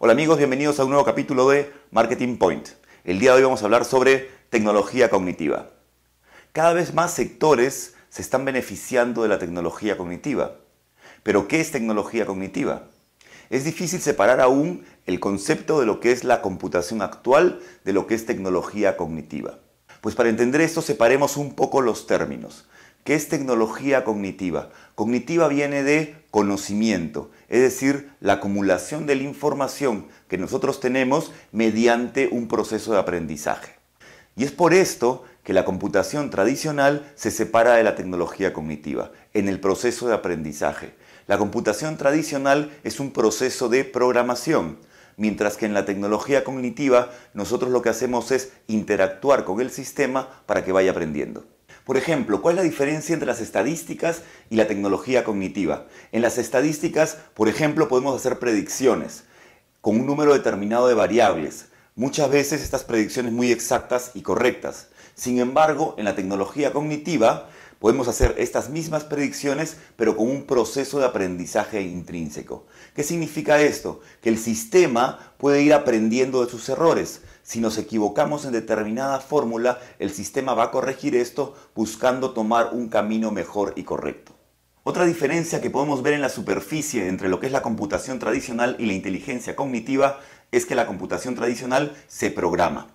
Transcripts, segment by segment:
Hola amigos, bienvenidos a un nuevo capítulo de Marketing Point. El día de hoy vamos a hablar sobre tecnología cognitiva. Cada vez más sectores se están beneficiando de la tecnología cognitiva. Pero ¿qué es tecnología cognitiva? Es difícil separar aún el concepto de lo que es la computación actual de lo que es tecnología cognitiva. Pues para entender esto separemos un poco los términos. ¿Qué es tecnología cognitiva. Cognitiva viene de conocimiento, es decir, la acumulación de la información que nosotros tenemos mediante un proceso de aprendizaje. Y es por esto que la computación tradicional se separa de la tecnología cognitiva en el proceso de aprendizaje. La computación tradicional es un proceso de programación, mientras que en la tecnología cognitiva nosotros lo que hacemos es interactuar con el sistema para que vaya aprendiendo. Por ejemplo, ¿cuál es la diferencia entre las estadísticas y la tecnología cognitiva? En las estadísticas, por ejemplo, podemos hacer predicciones con un número determinado de variables, muchas veces estas predicciones muy exactas y correctas. Sin embargo, en la tecnología cognitiva podemos hacer estas mismas predicciones, pero con un proceso de aprendizaje intrínseco. ¿Qué significa esto? Que el sistema puede ir aprendiendo de sus errores. Si nos equivocamos en determinada fórmula, el sistema va a corregir esto buscando tomar un camino mejor y correcto. Otra diferencia que podemos ver en la superficie entre lo que es la computación tradicional y la inteligencia cognitiva es que la computación tradicional se programa.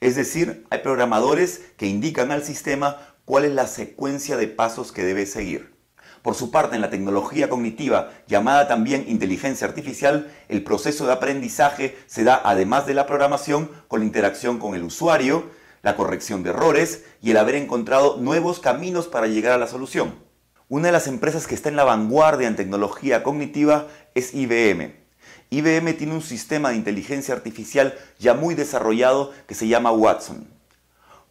Es decir, hay programadores que indican al sistema cuál es la secuencia de pasos que debe seguir. Por su parte, en la tecnología cognitiva, llamada también inteligencia artificial, el proceso de aprendizaje se da además de la programación con la interacción con el usuario, la corrección de errores y el haber encontrado nuevos caminos para llegar a la solución. Una de las empresas que está en la vanguardia en tecnología cognitiva es IBM. IBM tiene un sistema de inteligencia artificial ya muy desarrollado que se llama Watson.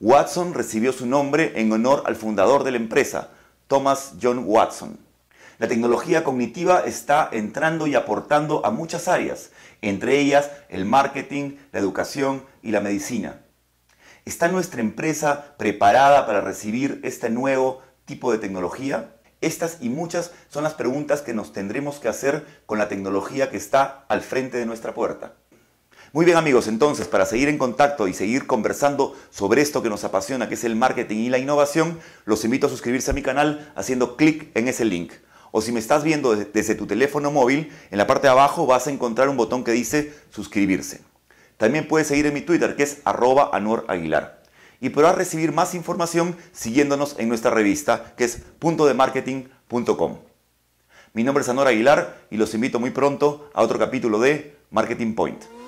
Watson recibió su nombre en honor al fundador de la empresa, Thomas John Watson. La tecnología cognitiva está entrando y aportando a muchas áreas, entre ellas el marketing, la educación y la medicina. ¿Está nuestra empresa preparada para recibir este nuevo tipo de tecnología? Estas y muchas son las preguntas que nos tendremos que hacer con la tecnología que está al frente de nuestra puerta. Muy bien amigos, entonces para seguir en contacto y seguir conversando sobre esto que nos apasiona, que es el marketing y la innovación, los invito a suscribirse a mi canal haciendo clic en ese link. O si me estás viendo desde tu teléfono móvil, en la parte de abajo vas a encontrar un botón que dice suscribirse. También puedes seguir en mi Twitter que es arroba Aguilar. Y podrás recibir más información siguiéndonos en nuestra revista que es puntodemarketing.com. Mi nombre es Anor Aguilar y los invito muy pronto a otro capítulo de Marketing Point.